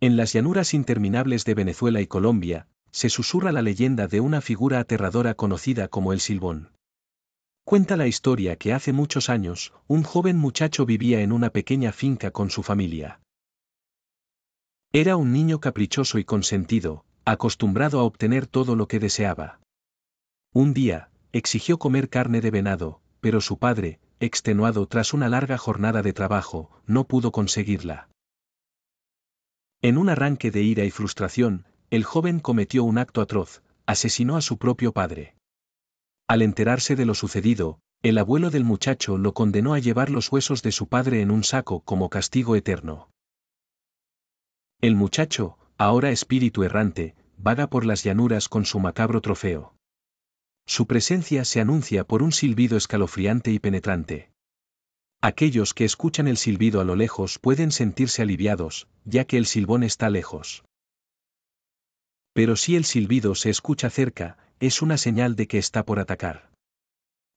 En las llanuras interminables de Venezuela y Colombia, se susurra la leyenda de una figura aterradora conocida como el Silbón. Cuenta la historia que hace muchos años, un joven muchacho vivía en una pequeña finca con su familia. Era un niño caprichoso y consentido, acostumbrado a obtener todo lo que deseaba. Un día, exigió comer carne de venado, pero su padre, extenuado tras una larga jornada de trabajo, no pudo conseguirla. En un arranque de ira y frustración, el joven cometió un acto atroz, asesinó a su propio padre. Al enterarse de lo sucedido, el abuelo del muchacho lo condenó a llevar los huesos de su padre en un saco como castigo eterno. El muchacho, ahora espíritu errante, vaga por las llanuras con su macabro trofeo. Su presencia se anuncia por un silbido escalofriante y penetrante. Aquellos que escuchan el silbido a lo lejos pueden sentirse aliviados, ya que el silbón está lejos. Pero si el silbido se escucha cerca, es una señal de que está por atacar.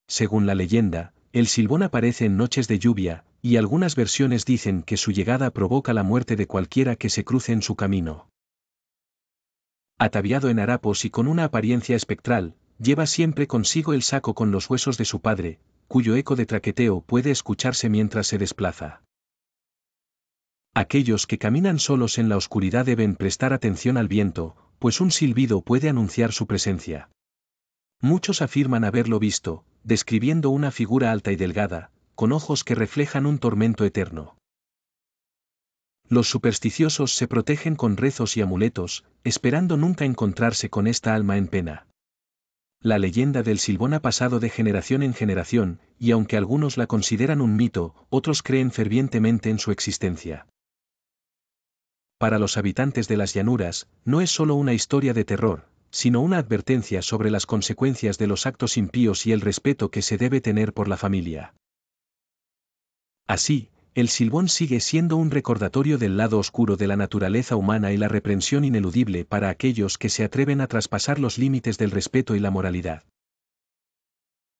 Según la leyenda, el silbón aparece en noches de lluvia, y algunas versiones dicen que su llegada provoca la muerte de cualquiera que se cruce en su camino. Ataviado en harapos y con una apariencia espectral, lleva siempre consigo el saco con los huesos de su padre, cuyo eco de traqueteo puede escucharse mientras se desplaza. Aquellos que caminan solos en la oscuridad deben prestar atención al viento, pues un silbido puede anunciar su presencia. Muchos afirman haberlo visto, describiendo una figura alta y delgada, con ojos que reflejan un tormento eterno. Los supersticiosos se protegen con rezos y amuletos, esperando nunca encontrarse con esta alma en pena la leyenda del Silbón ha pasado de generación en generación, y aunque algunos la consideran un mito, otros creen fervientemente en su existencia. Para los habitantes de las llanuras, no es solo una historia de terror, sino una advertencia sobre las consecuencias de los actos impíos y el respeto que se debe tener por la familia. Así, el silbón sigue siendo un recordatorio del lado oscuro de la naturaleza humana y la reprensión ineludible para aquellos que se atreven a traspasar los límites del respeto y la moralidad.